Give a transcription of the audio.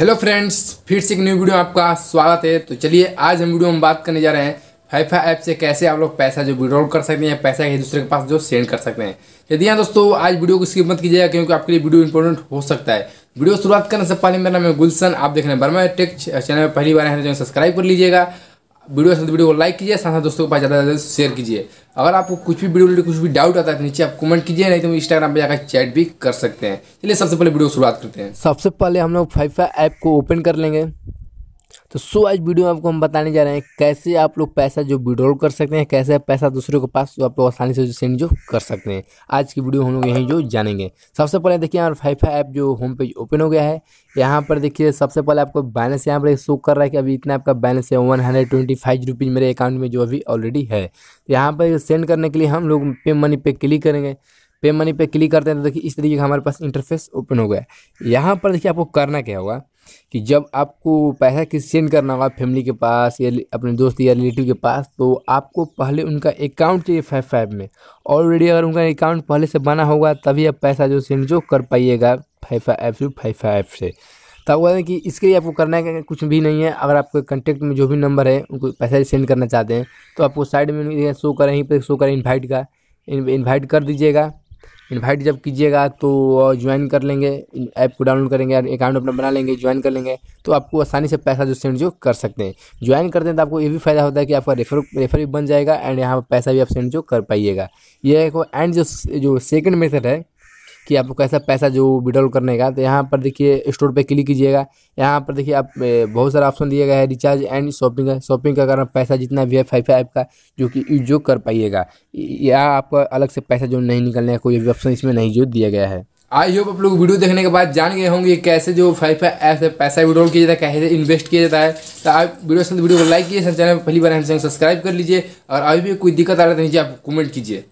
hello friends फिर से एक न्यू वीडियो आपका स्वागत है तो चलिए आज हम वीडियो में बात करने जा रहे हैं फाइफा ऐप से कैसे आप लोग पैसा जो विड्रॉल कर सकते हैं पैसा एक दूसरे के पास जो सेंड कर सकते हैं यदि हाँ दोस्तों आज वीडियो को स्किप मत कीजिएगा क्योंकि आपके लिए वीडियो इंपॉर्टेंट हो सकता है वीडियो शुरुआत करने से पहले मेरा नाम है गुलशन आप देख रहे हैं बर्मा टेक चैनल में पहली बार है सब्सक्राइब तो कर लीजिएगा वीडियो अच्छा वीडियो को लाइक कीजिए साथ साथ दोस्तों के पास ज़्यादा से ज़्यादा शेयर कीजिए अगर आपको कुछ भी वीडियो कुछ भी डाउट आता है तो नीचे आप कमेंट कीजिए नहीं तो इंस्टाग्राम पे जाकर चैट भी कर सकते हैं चलिए सबसे पहले वीडियो शुरुआत करते हैं सबसे पहले हम लोग फाइफा ऐप को ओपन कर लेंगे तो सो आज वीडियो में आपको हम बताने जा रहे हैं कैसे आप लोग पैसा जो विड्रॉल कर सकते हैं कैसे पैसा दूसरे के पास जो आप लोग आसानी से जो सेंड जो कर सकते हैं आज की वीडियो हम लोग यहीं जो जानेंगे सबसे पहले देखिए हमारा फाइफा ऐप जो होम पेज ओपन हो गया है यहाँ पर देखिए सबसे पहले आपको बैलेंस यहाँ पर शो कर रहा है कि अभी इतना आपका बैलेंस है one hundred twenty five rupees मेरे अकाउंट में जो अभी ऑलरेडी है तो यहाँ पर सेंड करने के लिए हम लोग पे मनी पे क्लिक करेंगे पे मनी पे क्लिक करते हैं तो देखिए इस तरीके का हमारे पास इंटरफेस ओपन हो गया यहाँ पर देखिए आपको करना क्या होगा कि जब आपको पैसा किसी सेंड करना होगा फैमिली के पास या अपने दोस्त या रिलेटिव के पास तो आपको पहले उनका अकाउंट चाहिए फाइव फाइव में ऑलरेडी अगर उनका अकाउंट पहले से बना होगा तभी आप पैसा जो सेंड जो कर पाइएगा फाइव फाइव एफ से फाइव फाइव से तो आपको कि इसके लिए आपको करना है कुछ भी नहीं है अगर आपके कॉन्टेक्ट में जो भी नंबर है उनको पैसा सेंड करना चाहते हैं तो आपको साइड में शो करें यहीं पर शो करें इन्वाइट का इन्वाइट कर दीजिएगा इनवाइट जब कीजिएगा तो ज्वाइन कर लेंगे ऐप को डाउनलोड करेंगे अकाउंट अपना बना लेंगे ज्वाइन कर लेंगे तो आपको आसानी से पैसा जो सेंड जो कर सकते हैं ज्वाइन करते हैं तो आपको ये भी फायदा होता है कि आपका रेफर रेफर भी बन जाएगा एंड यहाँ पर पैसा भी आप सेंड जो कर पाइएगा ये एंड जो जो सेकेंड मेथड है कि आपको कैसा पैसा जो विड्रॉल करने का तो यहाँ पर देखिए स्टोर पे क्लिक कीजिएगा यहाँ पर देखिए आप बहुत सारा ऑप्शन दिया गया है रिचार्ज एंड शॉपिंग का शॉपिंग का कारण पैसा जितना भी है फाइफा ऐप का जो कि यूज जो कर पाइएगा या आपका अलग से पैसा जो नहीं निकलने का कोई भी ऑप्शन इसमें नहीं जो दिया गया है आई होप आप लोग वीडियो देखने के बाद जान गए होंगे कैसे जो फाइफा ऐप से पैसा विड्रॉल किया जाता है कैसे इन्वेस्ट किया जाता है तो आप वीडियो से वीडियो तो को लाइक कीजिए चैनल पर पहली बार हम सब्सक्राइब तो कर लीजिए और अभी भी कोई दिक्कत आ रहा है तो नीचे आप कमेंट कीजिए